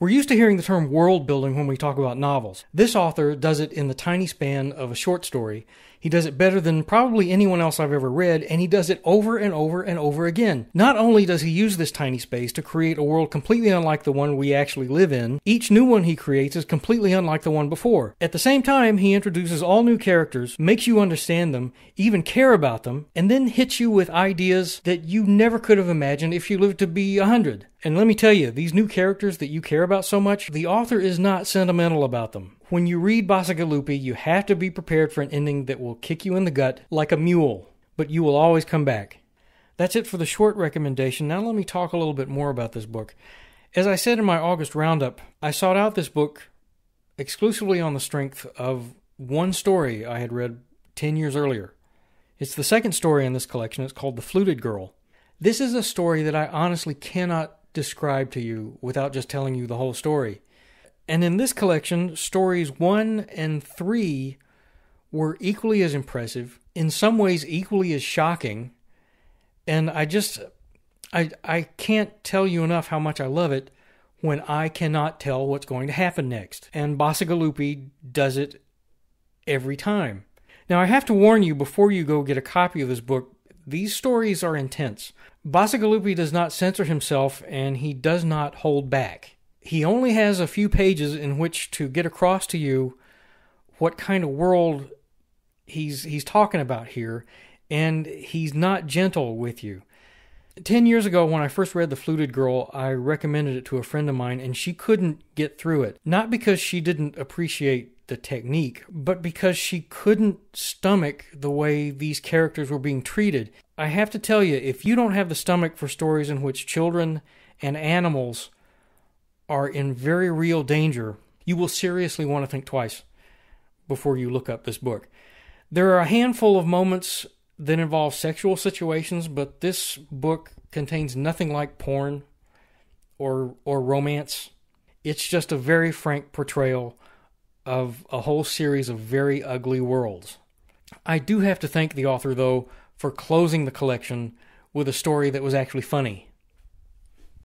We're used to hearing the term world building when we talk about novels. This author does it in the tiny span of a short story. He does it better than probably anyone else I've ever read, and he does it over and over and over again. Not only does he use this tiny space to create a world completely unlike the one we actually live in, each new one he creates is completely unlike the one before. At the same time, he introduces all new characters, makes you understand them, even care about them, and then hits you with ideas that you never could have imagined if you lived to be a hundred. And let me tell you, these new characters that you care about so much, the author is not sentimental about them. When you read Basagalupi, you have to be prepared for an ending that will kick you in the gut like a mule, but you will always come back. That's it for the short recommendation. Now let me talk a little bit more about this book. As I said in my August roundup, I sought out this book exclusively on the strength of one story I had read 10 years earlier. It's the second story in this collection. It's called The Fluted Girl. This is a story that I honestly cannot Describe to you without just telling you the whole story. And in this collection, stories one and three were equally as impressive, in some ways, equally as shocking. And I just, I, I can't tell you enough how much I love it when I cannot tell what's going to happen next. And Bassagalupi does it every time. Now, I have to warn you before you go get a copy of this book, these stories are intense. Basagalupi does not censor himself and he does not hold back. He only has a few pages in which to get across to you what kind of world he's he's talking about here, and he's not gentle with you. Ten years ago, when I first read The Fluted Girl, I recommended it to a friend of mine, and she couldn't get through it. Not because she didn't appreciate the technique, but because she couldn't stomach the way these characters were being treated. I have to tell you, if you don't have the stomach for stories in which children and animals are in very real danger, you will seriously want to think twice before you look up this book. There are a handful of moments that involve sexual situations, but this book contains nothing like porn or or romance. It's just a very frank portrayal of a whole series of very ugly worlds. I do have to thank the author, though, for closing the collection with a story that was actually funny.